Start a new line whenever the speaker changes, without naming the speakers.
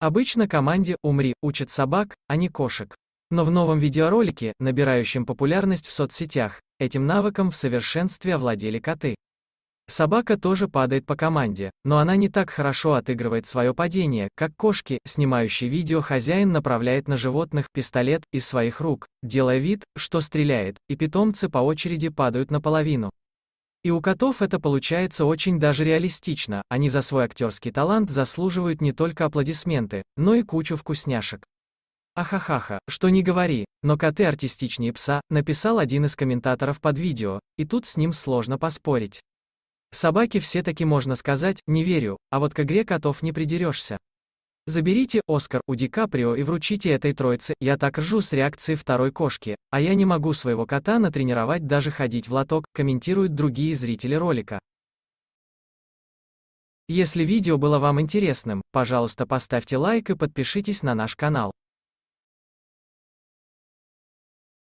Обычно команде «Умри» учат собак, а не кошек. Но в новом видеоролике, набирающем популярность в соцсетях, этим навыком в совершенстве овладели коты. Собака тоже падает по команде, но она не так хорошо отыгрывает свое падение, как кошки, Снимающие видео хозяин направляет на животных пистолет из своих рук, делая вид, что стреляет, и питомцы по очереди падают наполовину. И у котов это получается очень даже реалистично, они за свой актерский талант заслуживают не только аплодисменты, но и кучу вкусняшек. Ахахаха, что не говори, но коты артистичнее пса, написал один из комментаторов под видео, и тут с ним сложно поспорить. Собаки все таки можно сказать, не верю, а вот к игре котов не придерешься. Заберите Оскар у Ди Каприо и вручите этой троице. Я так ржу с реакции второй кошки, а я не могу своего кота натренировать даже ходить в лоток, комментируют другие зрители ролика. Если видео было вам интересным, пожалуйста поставьте лайк и подпишитесь на наш канал.